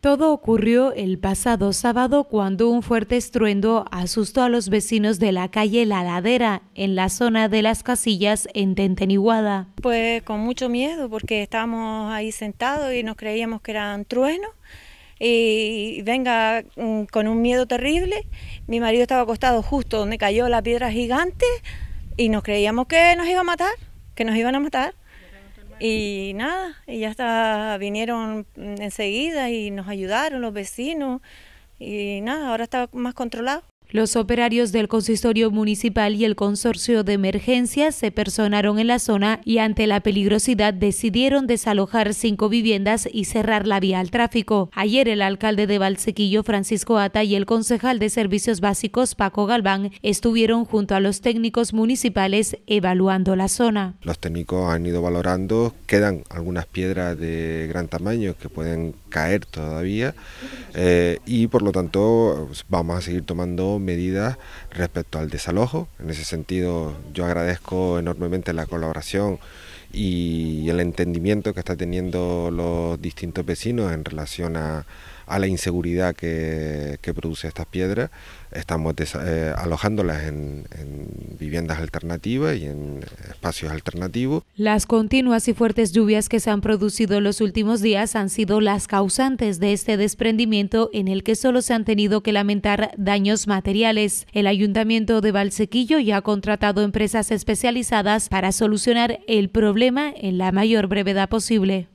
Todo ocurrió el pasado sábado cuando un fuerte estruendo asustó a los vecinos de la calle La Ladera, en la zona de las casillas en Tenteniguada. Pues con mucho miedo porque estábamos ahí sentados y nos creíamos que eran truenos y venga mm, con un miedo terrible. Mi marido estaba acostado justo donde cayó la piedra gigante y nos creíamos que nos iba a matar, que nos iban a matar. Y nada, y ya está, vinieron enseguida y nos ayudaron los vecinos. Y nada, ahora está más controlado. Los operarios del consistorio municipal y el consorcio de emergencias se personaron en la zona y ante la peligrosidad decidieron desalojar cinco viviendas y cerrar la vía al tráfico. Ayer el alcalde de Valsequillo, Francisco Ata, y el concejal de Servicios Básicos, Paco Galván, estuvieron junto a los técnicos municipales evaluando la zona. Los técnicos han ido valorando, quedan algunas piedras de gran tamaño que pueden caer todavía eh, y por lo tanto pues, vamos a seguir tomando medidas respecto al desalojo. En ese sentido yo agradezco enormemente la colaboración y el entendimiento que está teniendo los distintos vecinos en relación a, la inseguridad que, que, produce estas piedras. Estamos eh, alojándolas en, viviendas alternativas y en espacios alternativos. Las continuas y fuertes lluvias que se han producido en los últimos días han sido las causantes de este desprendimiento en el que solo se han tenido que lamentar daños materiales. El ayuntamiento de Valsequillo ya ha contratado empresas especializadas para solucionar el problema en la mayor brevedad posible.